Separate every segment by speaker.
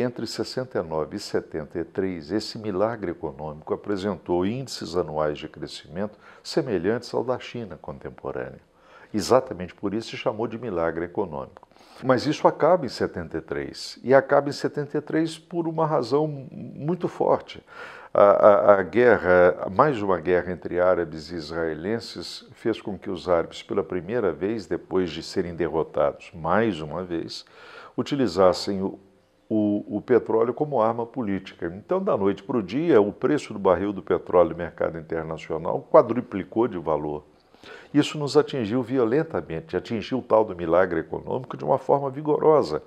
Speaker 1: Entre 69 e 73, esse milagre econômico apresentou índices anuais de crescimento semelhantes ao da China contemporânea. Exatamente por isso se chamou de milagre econômico. Mas isso acaba em 73, e acaba em 73 por uma razão muito forte. A, a, a, guerra, mais uma guerra entre árabes e israelenses, fez com que os árabes, pela primeira vez, depois de serem derrotados mais uma vez, utilizassem o o, o petróleo como arma política. Então, da noite para o dia, o preço do barril do petróleo no mercado internacional quadruplicou de valor. Isso nos atingiu violentamente, atingiu o tal do milagre econômico de uma forma vigorosa,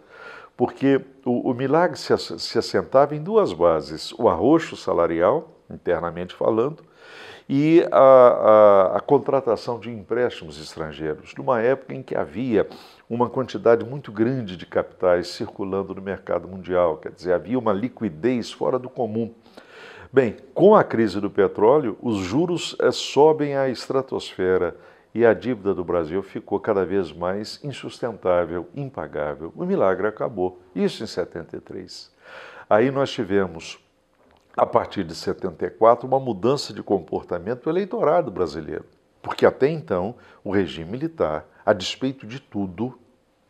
Speaker 1: porque o, o milagre se, se assentava em duas bases: o arroxo salarial, internamente falando, e a, a, a contratação de empréstimos estrangeiros, numa época em que havia uma quantidade muito grande de capitais circulando no mercado mundial, quer dizer, havia uma liquidez fora do comum. Bem, com a crise do petróleo, os juros é, sobem à estratosfera e a dívida do Brasil ficou cada vez mais insustentável, impagável. O milagre acabou. Isso em 73. Aí nós tivemos a partir de 74, uma mudança de comportamento do eleitorado brasileiro. Porque até então, o regime militar, a despeito de tudo,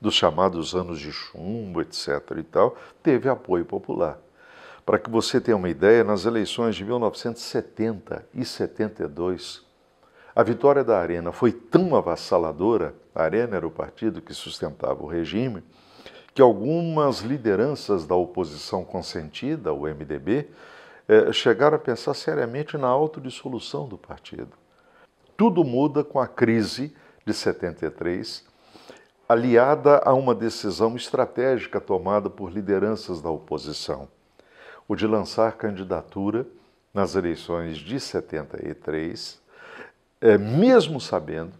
Speaker 1: dos chamados anos de chumbo, etc. e tal, teve apoio popular. Para que você tenha uma ideia, nas eleições de 1970 e 72, a vitória da Arena foi tão avassaladora, a Arena era o partido que sustentava o regime, que algumas lideranças da oposição consentida, o MDB, é, chegaram a pensar seriamente na autodissolução do partido. Tudo muda com a crise de 73, aliada a uma decisão estratégica tomada por lideranças da oposição, o de lançar candidatura nas eleições de 73, é, mesmo sabendo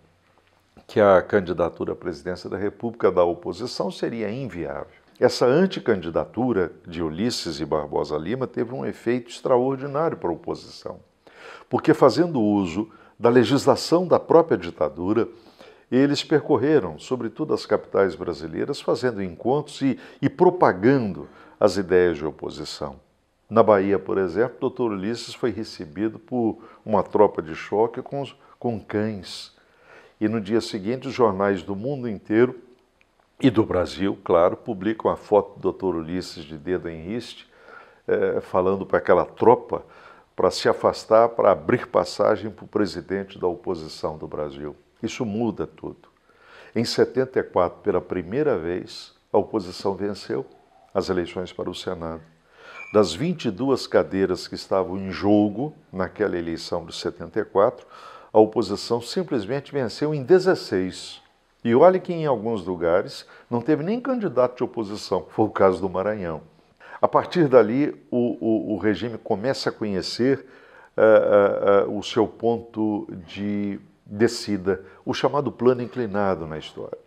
Speaker 1: que a candidatura à presidência da República da oposição seria inviável. Essa anticandidatura de Ulisses e Barbosa Lima teve um efeito extraordinário para a oposição, porque fazendo uso da legislação da própria ditadura, eles percorreram, sobretudo as capitais brasileiras, fazendo encontros e, e propagando as ideias de oposição. Na Bahia, por exemplo, o doutor Ulisses foi recebido por uma tropa de choque com, com cães. E no dia seguinte, os jornais do mundo inteiro e do Brasil, claro, publicam a foto do Dr. Ulisses de dedo em riste, é, falando para aquela tropa para se afastar, para abrir passagem para o presidente da oposição do Brasil. Isso muda tudo. Em 74, pela primeira vez, a oposição venceu as eleições para o Senado. Das 22 cadeiras que estavam em jogo naquela eleição de 74, a oposição simplesmente venceu em 16. E olha que em alguns lugares não teve nem candidato de oposição, foi o caso do Maranhão. A partir dali, o, o, o regime começa a conhecer uh, uh, uh, o seu ponto de descida, o chamado plano inclinado na história.